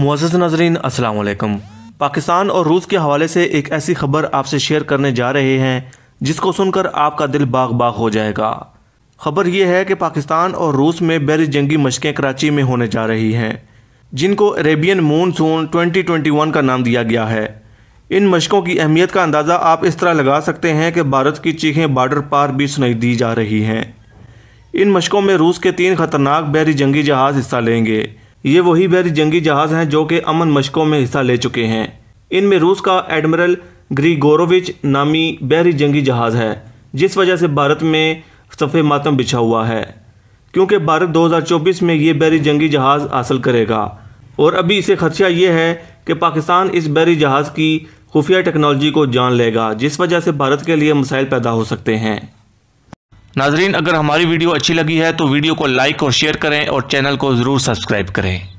मुजस नजरीन असलकम पाकिस्तान और रूस के हवाले से एक ऐसी खबर आपसे शेयर करने जा रहे हैं जिसको सुनकर आपका दिल बाग बाग हो जाएगा खबर यह है कि पाकिस्तान और रूस में बैर जंगी मशकें कराची में होने जा रही हैं जिनको अरेबियन मूनसून 2021 का नाम दिया गया है इन मशकों की अहमियत का अंदाज़ा आप इस तरह लगा सकते हैं कि भारत की चीखें बॉर्डर पार भी सुनाई दी जा रही हैं इन मशकों में रूस के तीन खतरनाक बैरी जंगी जहाज़ हिस्सा लेंगे ये वही बैर जंगी जहाज़ हैं जो कि अमन मशकों में हिस्सा ले चुके हैं इनमें रूस का एडमिरल ग्रीगोरोविच नामी बहरी जंगी जहाज़ है जिस वजह से भारत में सफ़े मातम बिछा हुआ है क्योंकि भारत 2024 में ये बहरी जंगी जहाज़ हासिल करेगा और अभी इसे खदशा ये है कि पाकिस्तान इस बहरी जहाज़ की खुफिया टेक्नोलॉजी को जान लेगा जिस वजह से भारत के लिए मसाइल पैदा हो सकते हैं नाजरीन अगर हमारी वीडियो अच्छी लगी है तो वीडियो को लाइक और शेयर करें और चैनल को ज़रूर सब्सक्राइब करें